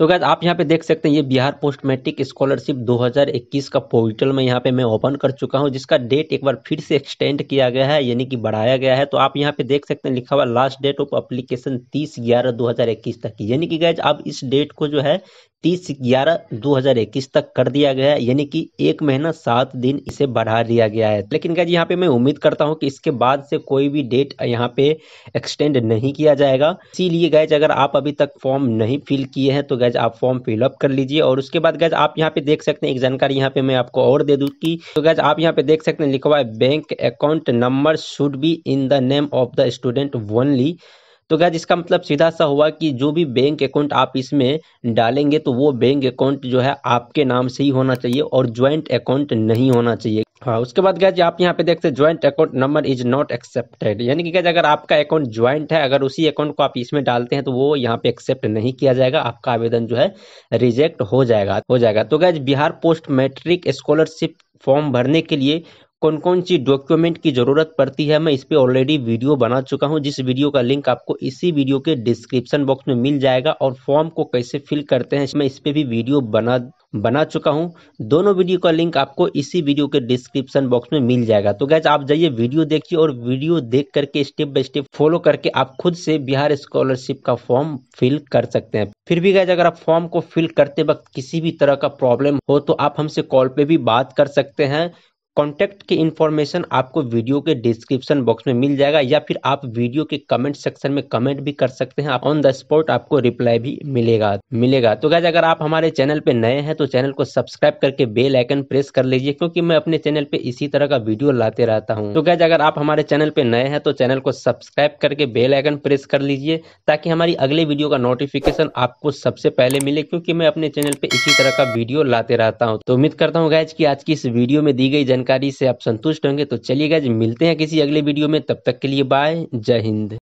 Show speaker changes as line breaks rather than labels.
तो गैस आप यहाँ पे देख सकते हैं ये बिहार पोस्ट मैट्रिक स्कॉलरशिप 2021 का पोर्टल में यहाँ पे मैं ओपन कर चुका हूँ जिसका डेट एक बार फिर से एक्सटेंड किया गया है यानी कि बढ़ाया गया है तो आप यहाँ पे देख सकते हैं लिखा हुआ लास्ट डेट ऑफ अप्लीकेशन तीस ग्यारह दो तक यानी कि गैज आप इस डेट को जो है तीस ग्यारह दो हजार इक्कीस तक कर दिया गया है यानी कि एक महीना सात दिन इसे बढ़ा दिया गया है लेकिन क्या यहाँ पे मैं उम्मीद करता हूँ कि इसके बाद से कोई भी डेट यहाँ पे एक्सटेंड नहीं किया जाएगा इसीलिए गैज अगर आप अभी तक फॉर्म नहीं फिल किए हैं तो गैज आप फॉर्म फिलअप कर लीजिए और उसके बाद गैज आप यहाँ पे देख सकते हैं एक जानकारी यहाँ पे मैं आपको और दे दू की तो गैज आप यहाँ पे देख सकते हैं लिखवा है bank account number should be in the name of the student only तो गैज इसका मतलब सीधा सा हुआ कि जो भी बैंक अकाउंट आप इसमें डालेंगे तो वो बैंक अकाउंट जो है आपके नाम से ही होना चाहिए और ज्वाइंट अकाउंट नहीं होना चाहिए हाँ उसके बाद गैज आप यहाँ पे देखते हैं joint account number is not accepted यानी कि गैज अगर आपका अकाउंट ज्वाइंट है अगर उसी अकाउंट को आप इसमें डालते हैं तो वो यहाँ पे एक्सेप्ट नहीं किया जाएगा आपका आवेदन जो है रिजेक्ट हो जाएगा हो जाएगा तो guys Bihar post matric scholarship form भरने के लिए कौन कौन सी डॉक्यूमेंट की ज़रूरत पड़ती है मैं इस पर ऑलरेडी वीडियो बना चुका हूँ जिस वीडियो का लिंक आपको इसी वीडियो के डिस्क्रिप्शन बॉक्स में मिल जाएगा और फॉर्म को कैसे फिल करते हैं मैं इस पर भी वीडियो बना बना चुका हूँ दोनों वीडियो का लिंक आपको इसी वीडियो के डिस्क्रिप्शन बॉक्स में मिल जाएगा तो गैज आप जाइए वीडियो देखिए और वीडियो देख करके स्टेप बाय स्टेप फॉलो करके आप खुद से बिहार स्कॉलरशिप का फॉर्म फिल कर सकते हैं फिर भी गैस अगर आप फॉर्म को फिल करते वक्त किसी भी तरह का प्रॉब्लम हो तो आप हमसे कॉल पे भी बात कर सकते हैं कॉन्टैक्ट की इन्फॉर्मेशन आपको वीडियो के डिस्क्रिप्शन बॉक्स में मिल जाएगा या फिर आप वीडियो के कमेंट सेक्शन में कमेंट भी कर सकते हैं ऑन द स्पॉट आपको रिप्लाई भी मिलेगा मिलेगा तो गैज अगर आप हमारे चैनल पे नए हैं तो चैनल को सब्सक्राइब करके बेल आइकन प्रेस कर लीजिए क्योंकि मैं अपने चैनल पे इसी तरह का वीडियो लाते रहता हूँ तो गैज अगर आप हमारे चैनल पे नए हैं तो चैनल को सब्सक्राइब करके बेल आइकन प्रेस कर लीजिए ताकि हमारी अगले वीडियो का नोटिफिकेशन आपको सबसे पहले मिले क्योंकि मैं अपने चैनल पे इसी तरह का वीडियो लाते रहता हूँ तो उम्मीद करता हूँ गैज की आज की इस वीडियो में दी गई जानकारी से आप संतुष्ट होंगे तो चलिएगा जी मिलते हैं किसी अगले वीडियो में तब तक के लिए बाय जय हिंद